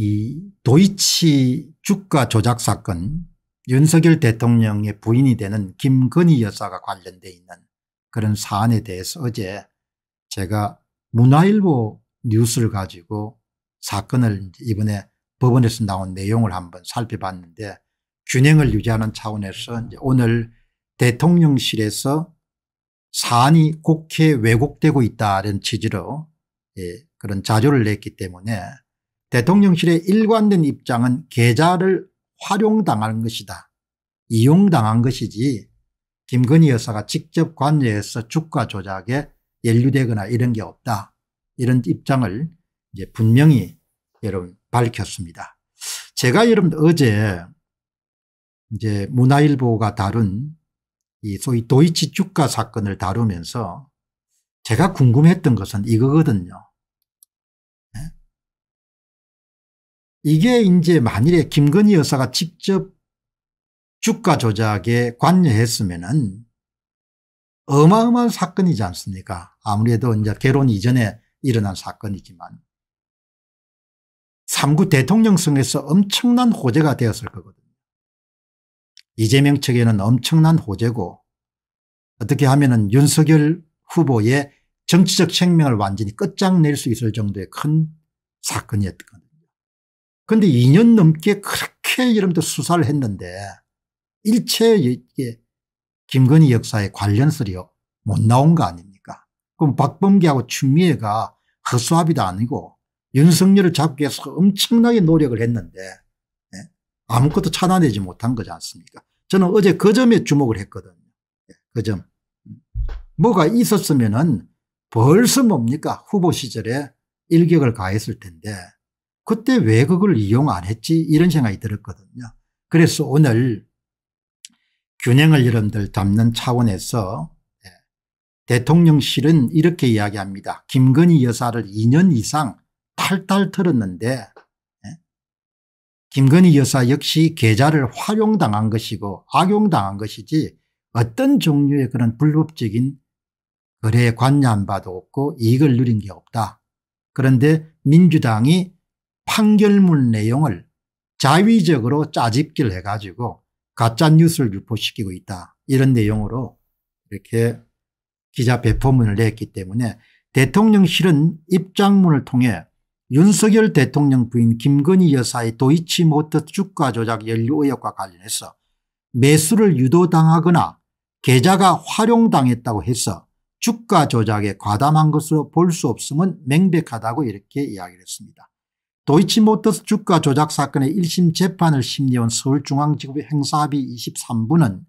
이 도이치 주가 조작 사건 윤석열 대통령의 부인이 되는 김건희 여사가 관련돼 있는 그런 사안에 대해서 어제 제가 문화일보 뉴스를 가지고 사건을 이번에 법원에서 나온 내용을 한번 살펴봤는데 균형을 유지하는 차원에서 오늘 대통령실에서 사안이 국회에 왜곡되고 있다는 취지로 예, 그런 자료를 냈기 때문에 대통령실의 일관된 입장은 계좌를 활용당한 것이다. 이용당한 것이지 김건희 여사가 직접 관여해서 주가 조작에 연루되거나 이런 게 없다. 이런 입장을 이제 분명히 여러분 밝혔습니다. 제가 여러분 어제 이제 문화일보가 다룬 이 소위 도이치 주가 사건을 다루면서 제가 궁금했던 것은 이거거든요. 이게 이제 만일에 김건희 여사가 직접 주가 조작에 관여했으면은 어마어마한 사건이지 않습니까? 아무래도 이제 결혼 이전에 일어난 사건이지만 삼구 대통령성에서 엄청난 호재가 되었을 거거든요. 이재명 측에는 엄청난 호재고 어떻게 하면은 윤석열 후보의 정치적 생명을 완전히 끝장낼 수 있을 정도의 큰 사건이었거든요. 근데 2년 넘게 그렇게 여러분들 수사를 했는데 일체 이 김건희 역사에 관련설이 못 나온 거 아닙니까? 그럼 박범계하고 추미애가 허수아비도 아니고 윤석열을 잡기 위해서 엄청나게 노력을 했는데 네? 아무것도 차단하지 못한 거지 않습니까? 저는 어제 그 점에 주목을 했거든요. 네, 그 점. 뭐가 있었으면은 벌써 뭡니까? 후보 시절에 일격을 가했을 텐데 그때 왜 그걸 이용 안 했지 이런 생각이 들었거든요. 그래서 오늘 균형을 여러분들 담는 차원에서 예, 대통령실은 이렇게 이야기합니다. 김건희 여사를 2년 이상 탈탈 털었는데 예, 김건희 여사 역시 계좌를 활용당한 것이고 악용당한 것이지 어떤 종류의 그런 불법적인 거래에 관여한 바도 없고 이익을 누린 게 없다. 그런데 민주당이 판결문 내용을 자위적으로 짜집기를 해가지고 가짜뉴스를 유포시키고 있다 이런 내용으로 이렇게 기자 배포문을 냈기 때문에 대통령실은 입장문을 통해 윤석열 대통령 부인 김건희 여사의 도이치모터 주가 조작 연료 의혹과 관련해서 매수를 유도당하거나 계좌가 활용당했다고 해서 주가 조작에 과담한 것으로 볼 수 없음은 명백하다고 이렇게 이야기를 했습니다. 도이치모터스 주가 조작 사건의 1심 재판을 심리온 서울중앙지법 행사합의 23부는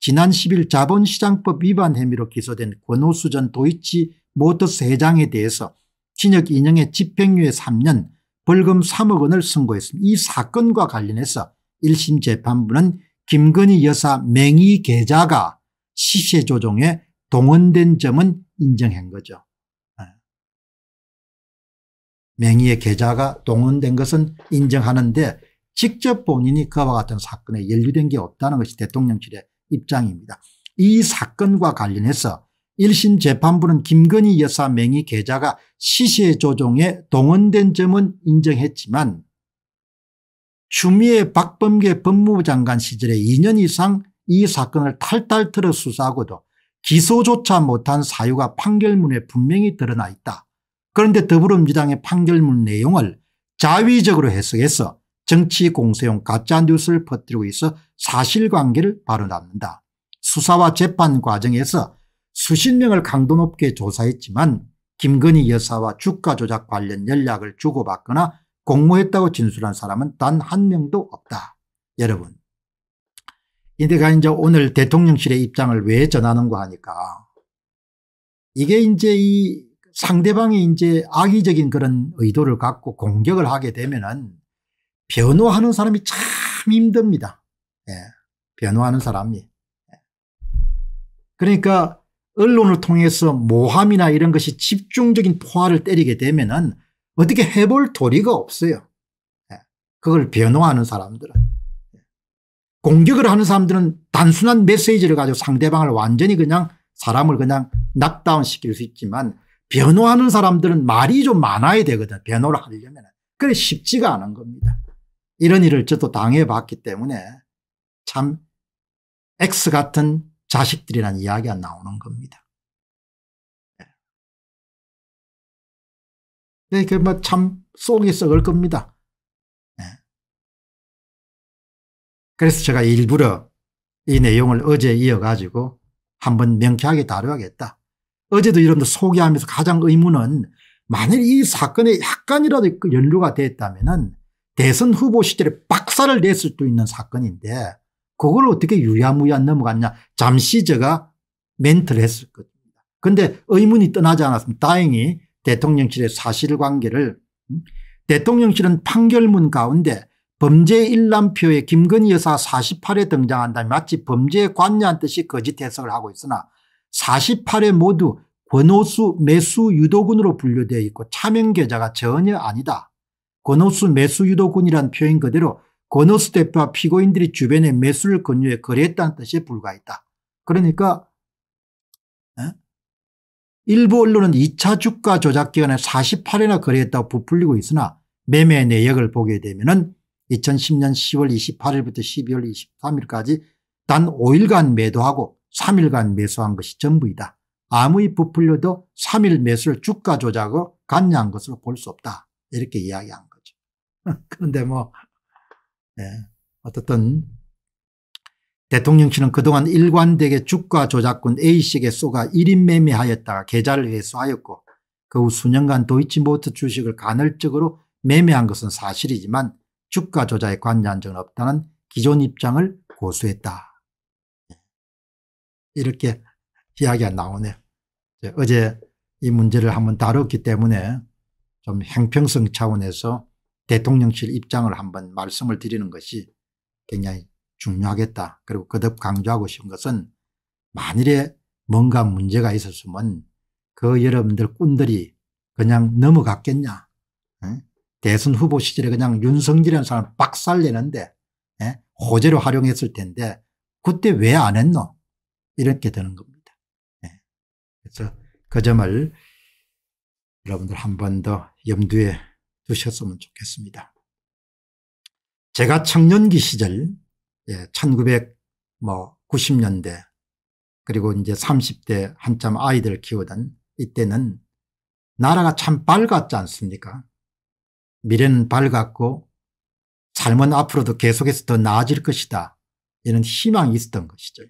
지난 10일 자본시장법 위반 혐의로 기소된 권오수 전 도이치모터스 회장에 대해서 징역 2년에 집행유예 3년 벌금 3억 원을 선고했습니다. 이 사건과 관련해서 1심 재판부는 김건희 여사 맹의 계좌가 시세 조종에 동원된 점은 인정한 거죠. 명의의 계좌가 동원된 것은 인정하는데 직접 본인이 그와 같은 사건에 연루된 게 없다는 것이 대통령실의 입장입니다. 이 사건과 관련해서 1심 재판부는 김건희 여사 명의 계좌가 시세 조종에 동원된 점은 인정했지만 추미애 박범계 법무부 장관 시절에 2년 이상 이 사건을 탈탈 털어 수사하고도 기소조차 못한 사유가 판결문에 분명히 드러나 있다. 그런데 더불어민주당의 판결문 내용을 자위적으로 해석해서 정치 공세용 가짜 뉴스를 퍼뜨리고 있어 사실관계를 발언합니다 수사와 재판 과정에서 수십 명을 강도 높게 조사했지만 김건희 여사와 주가 조작 관련 연락을 주고받거나 공모했다고 진술한 사람은 단 한 명도 없다. 여러분 이제가 이제 오늘 대통령실의 입장을 왜전하는거 하니까 이게 이제 이 상대방이 이제 악의적인 그런 의도를 갖고 공격을 하게 되면은 변호하는 사람이 참 힘듭니다. 예. 변호하는 사람이. 예. 그러니까 언론을 통해서 모함이나 이런 것이 집중적인 포화를 때리게 되면은 어떻게 해볼 도리가 없어요. 예, 그걸 변호하는 사람들은. 예. 공격을 하는 사람들은 단순한 메시지를 가지고 상대방을 완전히 그냥 사람을 그냥 낙다운 시킬 수 있지만 변호하는 사람들은 말이 좀 많아야 되거든. 변호를 하려면. 그래 쉽지가 않은 겁니다. 이런 일을 저도 당해봤기 때문에 참 X 같은 자식들이란 이야기가 나오는 겁니다. 예. 네, 그 뭐참 속이 썩을 겁니다. 네. 그래서 제가 일부러 이 내용을 어제 이어가지고 한번 명쾌하게 다뤄야겠다. 어제도 여러분들 소개하면서 가장 의문은 만일 이 사건에 약간이라도 그 연루가 됐다면 대선 후보 시절에 박살을 냈을 수도 있는 사건인데 그걸 어떻게 유야무야 넘어갔냐 잠시 제가 멘트를 했을 겁니다. 그런데 의문이 떠나지 않았습니다. 다행히 대통령실의 사실관계를 음? 대통령실은 판결문 가운데 범죄 일람표에 김건희 여사 48에 등장한다면 마치 범죄에 관여한 듯이 거짓 해석을 하고 있으나 48회 모두 권오수 매수 유도군으로 분류되어 있고 차명계좌가 전혀 아니다. 권오수 매수 유도군이란 표현 그대로 권오수 대표와 피고인들이 주변에 매수를 권유해 거래했다는 뜻에 불과했다. 그러니까 어? 일부 언론은 2차 주가 조작 기간에 48회나 거래했다고 부풀리고 있으나 매매 내역을 보게 되면 2010년 10월 28일부터 12월 23일까지 단 5일간 매도하고 3일간 매수한 것이 전부이다. 아무리 부풀려도 3일 매수를 주가 조작을 관여한 것으로 볼 수 없다. 이렇게 이야기한 거죠. 그런데 뭐 네, 어떻든 대통령실은 그동안 일관되게 주가 조작꾼 A씨에게 쏘가 1인 매매하였다가 계좌를 회수하였고 그 후 수년간 도이치모터 주식을 간헐적으로 매매한 것은 사실이지만 주가 조작에 관여한 적은 없다는 기존 입장을 고수했다. 이렇게 이야기가 나오네 어제 이 문제를 한번 다뤘기 때문에 좀 행평성 차원에서 대통령실 입장을 한번 말씀을 드리는 것이 굉장히 중요하겠다. 그리고 거듭 강조하고 싶은 것은 만일에 뭔가 문제가 있었으면 그 여러분들 꾼들이 그냥 넘어갔겠냐. 예? 대선 후보 시절에 그냥 윤석열이라는 사람 빡살내는데 예? 호재로 활용했을 텐데 그때 왜 안 했노? 이렇게 되는 겁니다. 네. 그래서 그 점을 여러분들 한 번 더 염두에 두셨으면 좋겠습니다. 제가 청년기 시절 예, 1990년대 뭐 그리고 이제 30대 한참 아이들 키우던 이때는 나라가 참 밝았지 않습니까 미래는 밝았고 삶은 앞으로도 계속해서 더 나아질 것이다 이런 희망이 있었던 것이죠.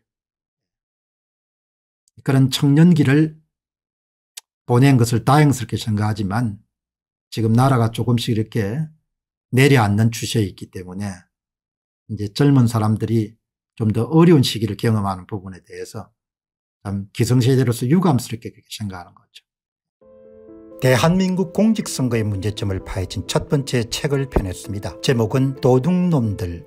그런 청년기를 보낸 것을 다행스럽게 생각하지만 지금 나라가 조금씩 이렇게 내려앉는 추세에 있기 때문에 이제 젊은 사람들이 좀 더 어려운 시기를 경험하는 부분에 대해서 참 기성세대로서 유감스럽게 그렇게 생각하는 거죠. 대한민국 공직선거의 문제점을 파헤친 첫 번째 책을 펴냈습니다. 제목은 도둑놈들